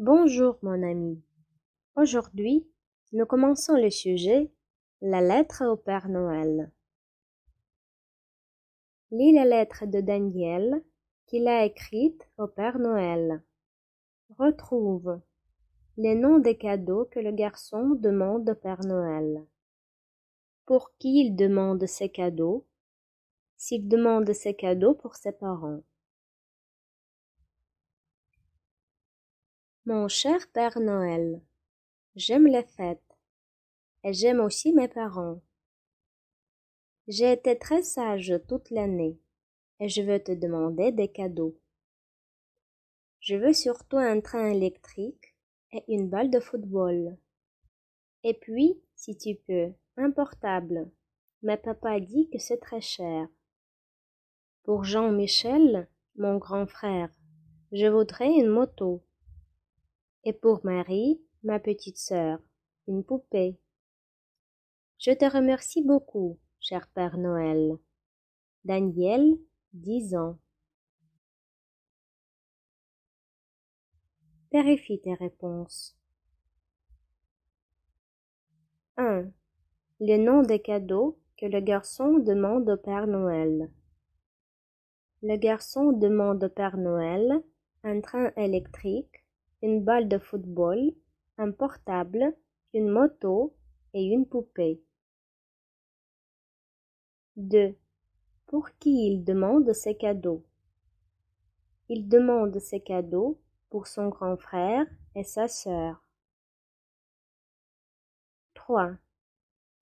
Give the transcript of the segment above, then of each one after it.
Bonjour mon ami. Aujourd'hui, nous commençons le sujet La lettre au Père Noël. Lis la lettre de Daniel qu'il a écrite au Père Noël. Retrouve les noms des cadeaux que le garçon demande au Père Noël. Pour qui il demande ces cadeaux S'il demande ces cadeaux pour ses parents. Mon cher Père Noël, j'aime les fêtes et j'aime aussi mes parents. J'ai été très sage toute l'année et je veux te demander des cadeaux. Je veux surtout un train électrique et une balle de football. Et puis, si tu peux, un portable. Mais papa dit que c'est très cher. Pour Jean-Michel, mon grand frère, je voudrais une moto et pour Marie, ma petite sœur, une poupée. Je te remercie beaucoup, cher Père Noël. Daniel, dix ans. Vérifie tes réponses. 1. Le nom des cadeaux que le garçon demande au Père Noël. Le garçon demande au Père Noël un train électrique, une balle de football, un portable, une moto et une poupée. 2. Pour qui il demande ses cadeaux Il demande ses cadeaux pour son grand frère et sa sœur. 3.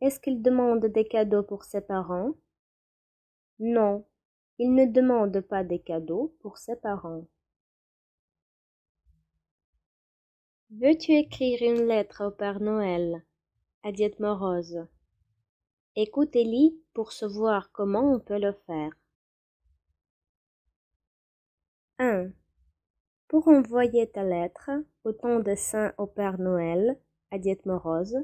Est-ce qu'il demande des cadeaux pour ses parents Non, il ne demande pas des cadeaux pour ses parents. Veux-tu écrire une lettre au Père Noël Adiette Morose. Écoute Elie pour se voir comment on peut le faire. 1. Pour envoyer ta lettre temps de Saint au Père Noël, Adiette Morose,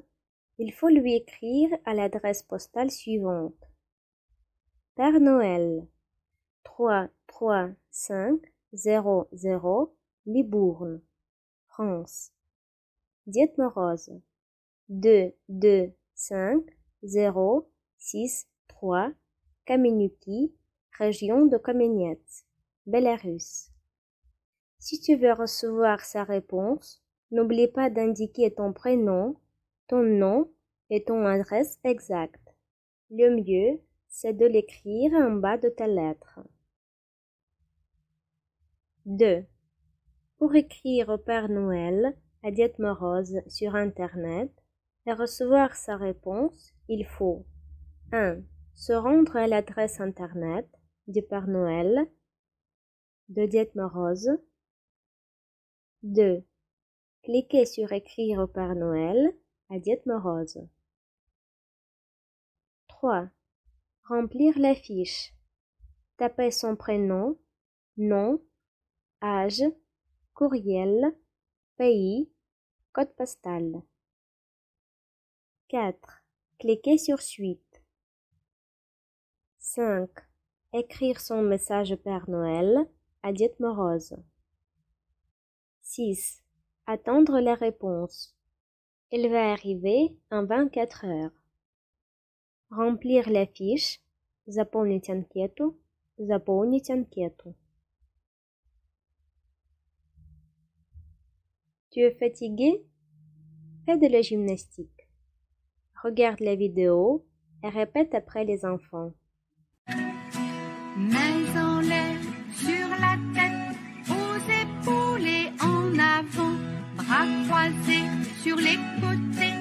il faut lui écrire à l'adresse postale suivante. Père Noël, zéro Libourne, France. Dite Morose. 2, 2, 5, 0, 6, 3, Kamenuki, région de Kameniet, Belarus. Si tu veux recevoir sa réponse, n'oublie pas d'indiquer ton prénom, ton nom et ton adresse exacte. Le mieux, c'est de l'écrire en bas de ta lettre. 2. Pour écrire au Père Noël, à Diète Morose sur Internet et recevoir sa réponse, il faut 1. Se rendre à l'adresse Internet du Père Noël de Diète Morose. 2. Cliquez sur Écrire au Père Noël à Diète Morose. 3. Remplir la fiche. Tapez son prénom, nom, âge, courriel, pays, code postal. 4. Cliquez sur Suite. 5. Écrire son message Père Noël à Diète Morose. 6. Attendre la réponse. Elle va arriver en 24 heures. Remplir la fiche. Заполнить анкету. Заполнить анкету. Tu es fatigué Fais de la gymnastique. Regarde la vidéo et répète après les enfants. Mains en l'air, sur la tête, aux épaules et en avant, bras croisés sur les côtés.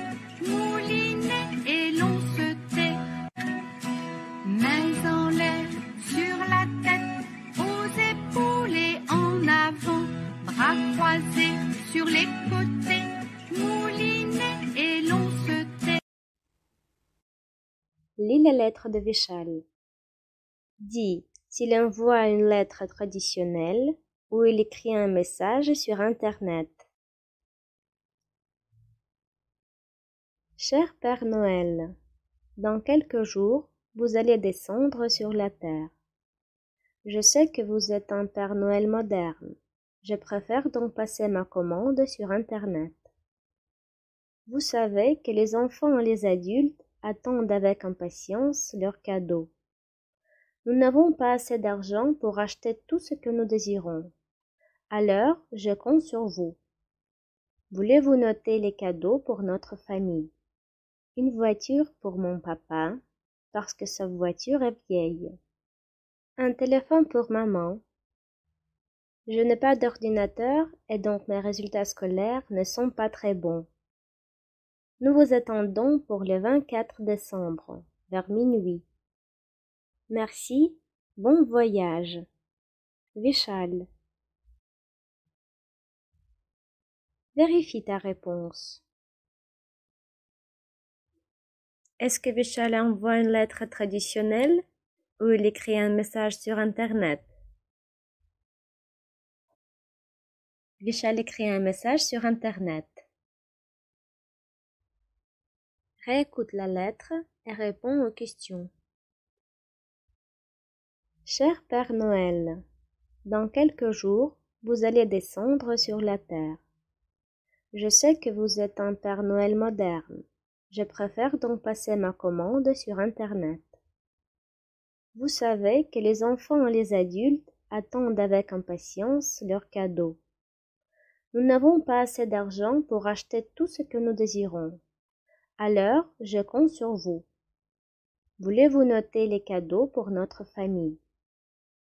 lit les lettre de Vichal. Dis S'il envoie une lettre traditionnelle ou il écrit un message sur Internet. Cher Père Noël, dans quelques jours, vous allez descendre sur la terre. Je sais que vous êtes un Père Noël moderne. Je préfère donc passer ma commande sur Internet. Vous savez que les enfants et les adultes attendent avec impatience leurs cadeaux. Nous n'avons pas assez d'argent pour acheter tout ce que nous désirons. Alors, je compte sur vous. Voulez-vous noter les cadeaux pour notre famille Une voiture pour mon papa, parce que sa voiture est vieille. Un téléphone pour maman. Je n'ai pas d'ordinateur et donc mes résultats scolaires ne sont pas très bons. Nous vous attendons pour le 24 décembre, vers minuit. Merci, bon voyage. Vishal. Vérifie ta réponse. Est-ce que Vishal envoie une lettre traditionnelle ou il écrit un message sur Internet? Vishal écrit un message sur Internet. réécoute la lettre et répond aux questions. Cher Père Noël, dans quelques jours, vous allez descendre sur la terre. Je sais que vous êtes un Père Noël moderne. Je préfère donc passer ma commande sur Internet. Vous savez que les enfants et les adultes attendent avec impatience leurs cadeaux. Nous n'avons pas assez d'argent pour acheter tout ce que nous désirons. Alors, je compte sur vous. Voulez-vous noter les cadeaux pour notre famille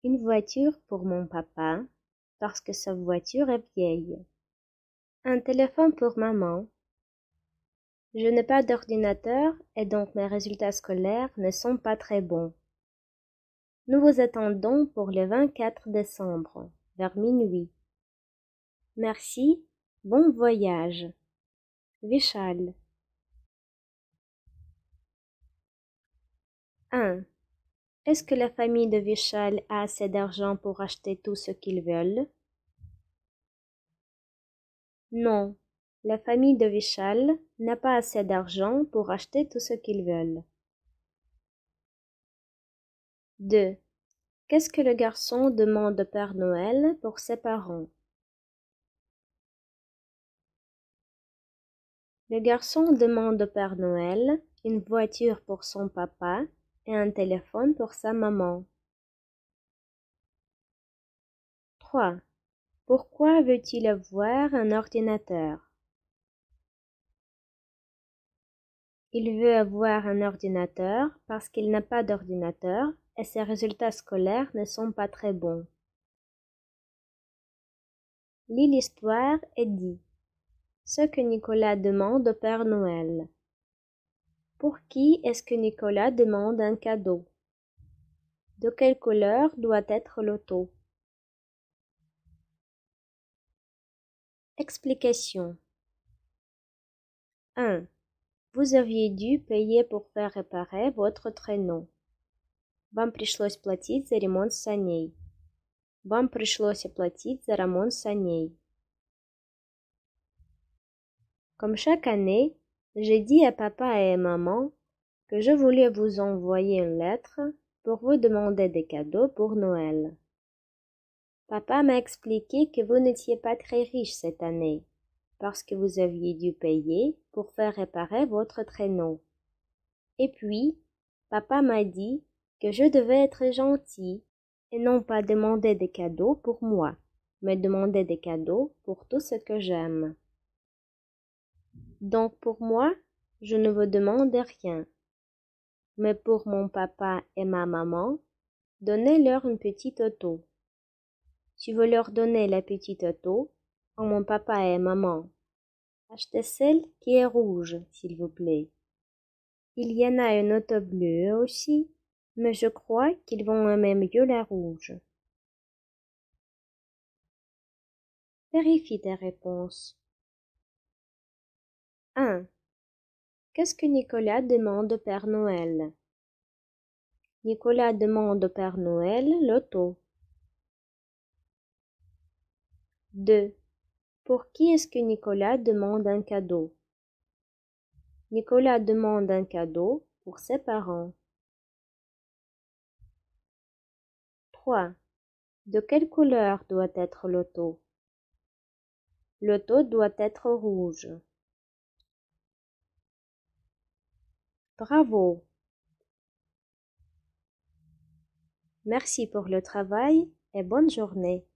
Une voiture pour mon papa, parce que sa voiture est vieille. Un téléphone pour maman. Je n'ai pas d'ordinateur et donc mes résultats scolaires ne sont pas très bons. Nous vous attendons pour le 24 décembre, vers minuit. Merci, bon voyage. Vishal. 1. Est-ce que la famille de Vichal a assez d'argent pour acheter tout ce qu'ils veulent Non, la famille de Vichal n'a pas assez d'argent pour acheter tout ce qu'ils veulent. 2. Qu'est-ce que le garçon demande au Père Noël pour ses parents Le garçon demande au Père Noël une voiture pour son papa et un téléphone pour sa maman. 3. Pourquoi veut-il avoir un ordinateur Il veut avoir un ordinateur parce qu'il n'a pas d'ordinateur et ses résultats scolaires ne sont pas très bons. Lis l'histoire et dis ce que Nicolas demande au Père Noël. Pour qui est-ce que Nicolas demande un cadeau De quelle couleur doit être l'auto Explication 1. Vous aviez dû payer pour faire réparer votre traîneau. Вам пришлось платить за ремонт саней. Вам пришлось оплатить за ремонт саней. Comme chaque année, j'ai dit à papa et à maman que je voulais vous envoyer une lettre pour vous demander des cadeaux pour Noël. Papa m'a expliqué que vous n'étiez pas très riche cette année, parce que vous aviez dû payer pour faire réparer votre traîneau. Et puis, papa m'a dit que je devais être gentil et non pas demander des cadeaux pour moi, mais demander des cadeaux pour tout ce que j'aime. Donc pour moi, je ne vous demande rien. Mais pour mon papa et ma maman, donnez-leur une petite auto. Si vous leur donnez la petite auto, quand mon papa et maman, achetez celle qui est rouge, s'il vous plaît. Il y en a une auto bleue aussi, mais je crois qu'ils vont aimer mieux la rouge. Vérifie tes réponses. Qu'est-ce que Nicolas demande au Père Noël Nicolas demande au Père Noël l'auto. 2. Pour qui est-ce que Nicolas demande un cadeau Nicolas demande un cadeau pour ses parents. 3. De quelle couleur doit être l'auto L'auto doit être rouge. Bravo. Merci pour le travail et bonne journée.